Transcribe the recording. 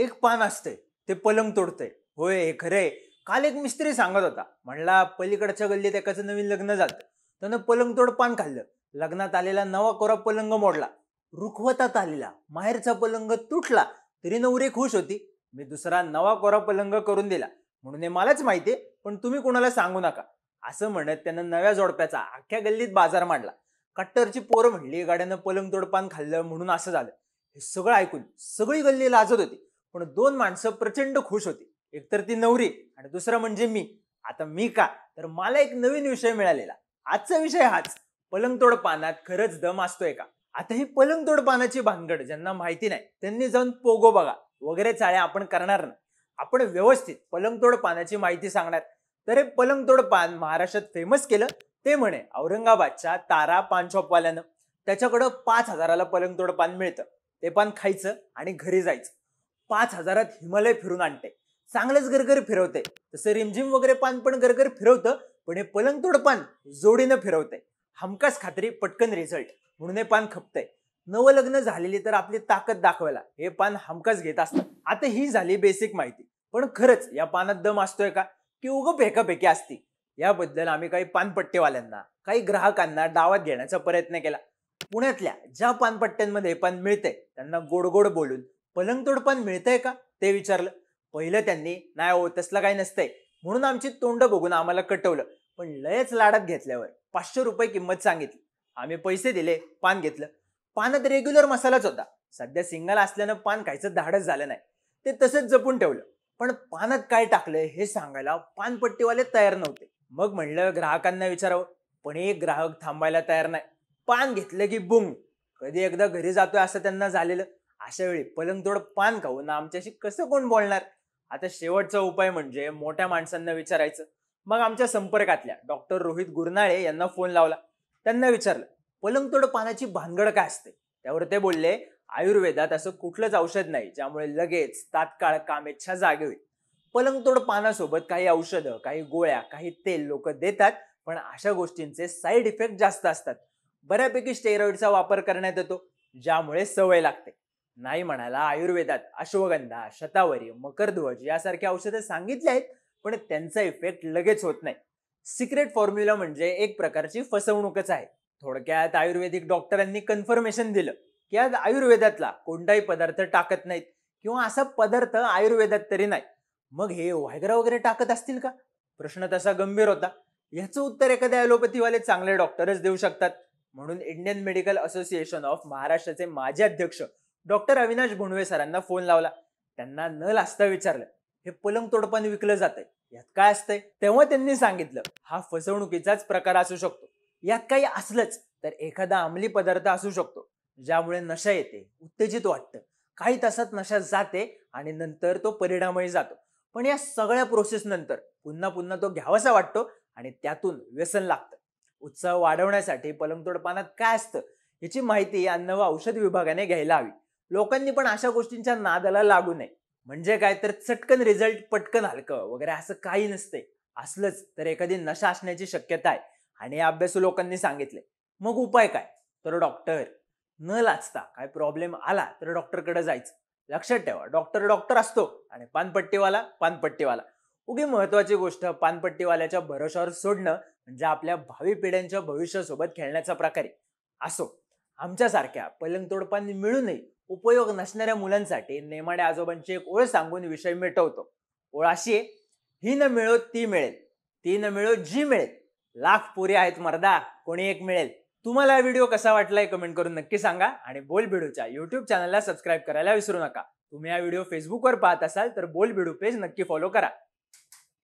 एक पान असते ते पलंग तोडते होय हे खरे काल एक मिस्त्री सांगत होता म्हणला पलीकडच्या गल्लीत एकाचं नवीन लग्न झालं त्यानं तोड पान खाल्लं लग्नात आलेला नवा कोरा पलंग मोडला रुखवतात आलेला माहेरचा पलंग तुटला तरी नवरी खुश होती मी दुसरा नवा कोरा पलंग करून दिला म्हणून हे मलाच माहिती पण तुम्ही कोणाला सांगू नका असं म्हणत त्यानं नव्या जोडप्याचा अख्ख्या गल्लीत बाजार मांडला कट्टरची पोरं म्हणली गाड्यानं पलंग तोड पान खाल्लं म्हणून असं झालं हे सगळं ऐकून सगळी गल्ली लाजत होती पण दोन माणसं प्रचंड खुश होती एकतर ती नवरी आणि दुसरं म्हणजे मी आता मी का तर मला एक नवीन विषय मिळालेला आजचा विषय हाच पलंगतोड पानात खरंच दम असतोय का आता ही पलंगतोड पानाची भानगड ज्यांना माहिती नाही त्यांनी जाऊन पोगो बघा वगैरे चाळ्या आपण करणार ना आपण व्यवस्थित पलंगतोड पानाची माहिती सांगणार तर हे पलंगतोड पान महाराष्ट्रात फेमस केलं ते म्हणे औरंगाबादच्या तारा पान शॉपवाल्यानं त्याच्याकडं पाच हजाराला पलंगतोड पान मिळतं ते पान खायचं आणि घरी जायचं पाच हजारात हिमालय फिरून आणते चांगलंच गरगर फिरवते तसं रिमझिम वगैरे पान पण गरगर फिरवतं पण हे पलंगतोड पान जोडीनं फिरवते हमकास खात्री पटकन रिझल्ट म्हणून हे पान खपतंय नवलग्न झालेली तर आपली ताकद दाखवायला हे पान हमकास घेत असत आता ही झाली बेसिक माहिती पण खरंच या पानात दम असतोय का की उग फेकाफेकी असती याबद्दल आम्ही काही पानपट्टेवाल्यांना काही ग्राहकांना डावात घेण्याचा प्रयत्न केला पुण्यातल्या ज्या पानपट्ट्यांमध्ये पान मिळते त्यांना गोडगोड बोलून पलंगतोड पण मिळतंय का ते विचारलं पहिलं त्यांनी नाही हो तसलं काही नसतंय म्हणून आमची तोंड बघून आम्हाला कटवलं पण लयच लाडात घेतल्यावर पाचशे रुपये किंमत सांगितली आम्ही पैसे दिले पान घेतलं पानात रेग्युलर मसालाच होता सध्या सिंगल असल्यानं पान खायचं धाडच झालं नाही ते तसंच जपून ठेवलं पण पानात काय टाकलंय हे सांगायला पानपट्टीवाले तयार नव्हते मग म्हणलं ग्राहकांना विचारावं पण एक ग्राहक थांबायला तयार नाही पान घेतलं की बुंग कधी एकदा घरी जातोय असं त्यांना झालेलं अशा वेळी पलंगतोड पान खाऊन आमच्याशी कसं कोण बोलणार आता शेवटचा उपाय म्हणजे मोठ्या माणसांना विचारायचं मग आमच्या संपर्कातल्या डॉक्टर रोहित गुरनाळे यांना फोन लावला त्यांना विचारलं पलंगतोड पानाची भानगड काय असते त्यावर ते बोलले आयुर्वेदात असं कुठलंच औषध नाही ज्यामुळे लगेच तात्काळ कामेच्छा जागे होईल पलंगतोड पानासोबत काही औषधं काही गोळ्या काही तेल लोक देतात पण अशा गोष्टींचे साईड इफेक्ट जास्त असतात बऱ्यापैकी स्टेरॉइडचा वापर करण्यात येतो ज्यामुळे सवय लागते नाही म्हणायला आयुर्वेदात अश्वगंधा शतावरी मकरध्वज यासारखे औषधं सांगितले आहेत पण त्यांचा इफेक्ट लगेच होत नाही सिक्रेट फॉर्म्युला म्हणजे एक प्रकारची फसवणूकच आहे थोडक्यात आयुर्वेदिक डॉक्टरांनी कन्फर्मेशन दिलं की आज आयुर्वेदातला कोणताही पदार्थ टाकत नाहीत किंवा असा पदार्थ आयुर्वेदात तरी नाही मग हे व्हायग्रा वगैरे टाकत असतील का प्रश्न तसा गंभीर होता याचं उत्तर एखाद्या ऍलोपॅथीवाले चांगले डॉक्टरच देऊ शकतात म्हणून इंडियन मेडिकल असोसिएशन ऑफ महाराष्ट्राचे माजी अध्यक्ष डॉक्टर अविनाश भोंडवे सरांना फोन लावला त्यांना न लाजता विचारलं हे पलंग तोडपाने विकलं जातंय यात काय असतंय तेव्हा त्यांनी सांगितलं हा फसवणुकीचाच प्रकार असू शकतो यात काही असलंच तर एखादा अंमली पदार्थ असू शकतो ज्यामुळे नशा येते उत्तेजित वाटतं काही तासात नशा जाते आणि नंतर तो परिणामही जातो पण या सगळ्या प्रोसेस नंतर पुन्हा पुन्हा तो घ्यावासा वाटतो आणि त्यातून व्यसन लागतं उत्साह वाढवण्यासाठी पलंगतोडपानात काय असतं याची माहिती अन्न व औषध विभागाने घ्यायला हवी लोकांनी पण अशा गोष्टींच्या नादाला लागू नये म्हणजे काय तर चटकन रिझल्ट पटकन हलकं वगैरे असं काही नसते असलंच तर एखादी नशा असण्याची शक्यता आहे आणि अभ्यासू लोकांनी सांगितले मग उपाय काय तर डॉक्टर न लाचता काय प्रॉब्लेम आला तर डॉक्टरकडे जायचं लक्षात ठेवा डॉक्टर डॉक्टर असतो आणि पानपट्टीवाला पानपट्टीवाला उगी महत्वाची गोष्ट पानपट्टीवाल्याच्या भरोशावर सोडणं म्हणजे आपल्या भावी पिढ्यांच्या भविष्यासोबत खेळण्याचा प्रकार आहे असो आमच्यासारख्या मिळू नये उपयोग नसणाऱ्या मुलांसाठी नेमाड्या आजोबांची एक ओळ सांगून विषय मिटवतो ओळ अशी ही न मिळो ती मिळेल ती न मिळो जी मिळेल लाख पुरे आहेत मर्दा कोणी एक मिळेल तुम्हाला हा व्हिडिओ कसा वाटलाय कमेंट करून नक्की सांगा आणि बोल भिडूच्या युट्यूब चॅनलला सबस्क्राईब करायला विसरू नका तुम्ही हा व्हिडिओ फेसबुकवर पाहत असाल तर बोल भिडू पेज नक्की फॉलो करा